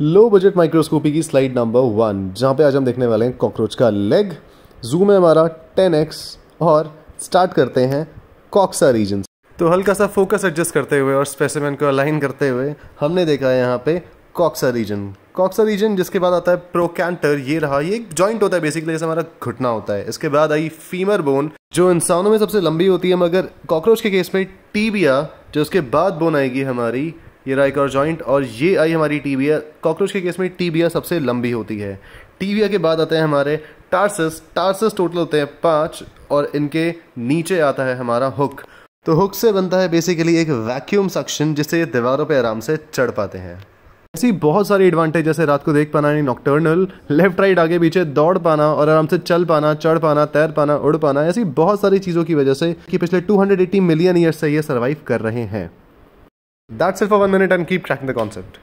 लो budget microscopy की slide number one जहाँ पे आज हम देखने वाले हैं कॉकरोच का लेग जूम है हमारा 10x और स्टार्ट करते हैं कॉक्सा रीजन तो हल्का सा फोकस एडजस्ट करते हुए और स्पेसिमेंट को अलाइन करते हुए हमने देखा है यहाँ पे कॉक्सा रीजन कॉक्सा रीजन जिसके बाद आता है प्रोकैंटर ये रहा ये एक जॉइंट होता है बेसिकली जैसे हमारा घुटना होता है इसके बाद आई फीमर बोन जो इंसानों में सबसे लंबी होती है मगर कॉकरोच के केस में टीबिया जो उसके बाद बोन आएगी हमारी ये रहा एक और जॉइंट और ये आई हमारी टीबिया कॉकरोच के केस में टीबिया सबसे लंबी होती है टीबिया के बाद आते हैं हमारे टार्सस टार्सस टोटल होते हैं पाँच और इनके नीचे आता है हमारा हुक तो हुक से बनता है बेसिकली एक वैक्यूम सक्शन जिससे ये दीवारों पर आराम से चढ़ पाते हैं ऐसी बहुत सारी एडवांटेज जैसे रात को देख पाना यानी नॉक्टर्नल लेफ्ट राइट आगे पीछे दौड़ पाना और आराम से चल पाना चढ़ पाना तैर पाना उड़ पाना ऐसी बहुत सारी चीज़ों की वजह से कि पिछले 280 मिलियन ईयर से ये सर्वाइव कर रहे हैं That's it for one minute and keep tracking the concept.